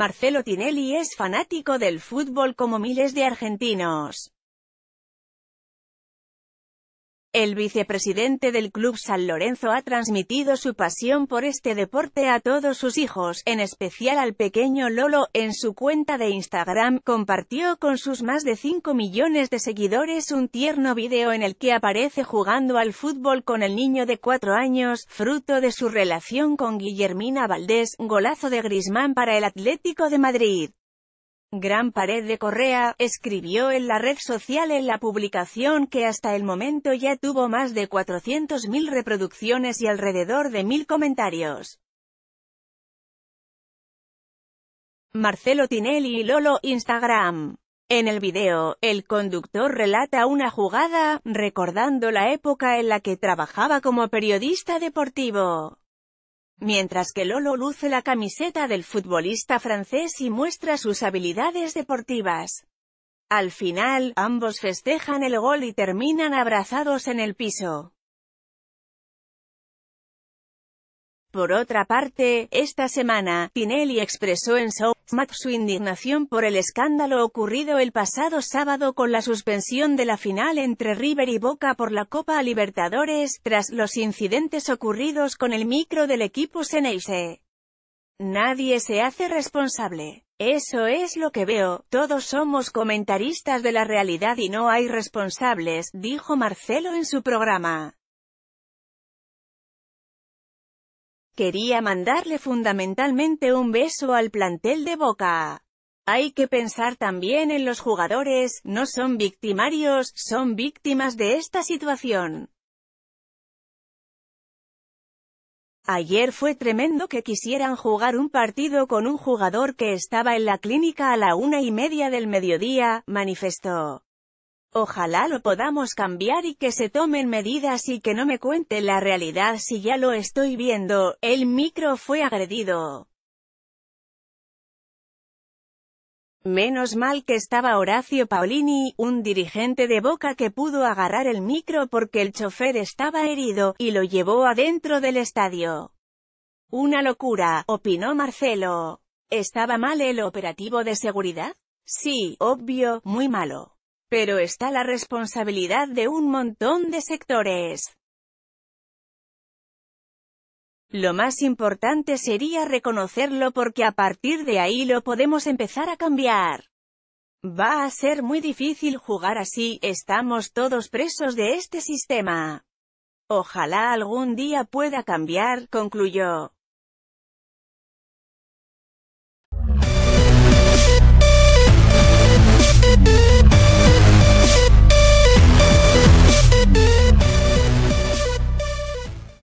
Marcelo Tinelli es fanático del fútbol como miles de argentinos. El vicepresidente del Club San Lorenzo ha transmitido su pasión por este deporte a todos sus hijos, en especial al pequeño Lolo, en su cuenta de Instagram, compartió con sus más de 5 millones de seguidores un tierno video en el que aparece jugando al fútbol con el niño de 4 años, fruto de su relación con Guillermina Valdés, golazo de Grismán para el Atlético de Madrid. Gran Pared de Correa, escribió en la red social en la publicación que hasta el momento ya tuvo más de 400.000 reproducciones y alrededor de 1.000 comentarios. Marcelo Tinelli y Lolo Instagram. En el video, el conductor relata una jugada, recordando la época en la que trabajaba como periodista deportivo mientras que Lolo luce la camiseta del futbolista francés y muestra sus habilidades deportivas. Al final, ambos festejan el gol y terminan abrazados en el piso. Por otra parte, esta semana, Tinelli expresó en Showmatch su indignación por el escándalo ocurrido el pasado sábado con la suspensión de la final entre River y Boca por la Copa Libertadores, tras los incidentes ocurridos con el micro del equipo Seneyse. Nadie se hace responsable. Eso es lo que veo, todos somos comentaristas de la realidad y no hay responsables, dijo Marcelo en su programa. Quería mandarle fundamentalmente un beso al plantel de Boca. Hay que pensar también en los jugadores, no son victimarios, son víctimas de esta situación. Ayer fue tremendo que quisieran jugar un partido con un jugador que estaba en la clínica a la una y media del mediodía, manifestó. Ojalá lo podamos cambiar y que se tomen medidas y que no me cuente la realidad si ya lo estoy viendo, el micro fue agredido. Menos mal que estaba Horacio Paolini, un dirigente de Boca que pudo agarrar el micro porque el chofer estaba herido, y lo llevó adentro del estadio. Una locura, opinó Marcelo. ¿Estaba mal el operativo de seguridad? Sí, obvio, muy malo. Pero está la responsabilidad de un montón de sectores. Lo más importante sería reconocerlo porque a partir de ahí lo podemos empezar a cambiar. Va a ser muy difícil jugar así, estamos todos presos de este sistema. Ojalá algún día pueda cambiar, concluyó.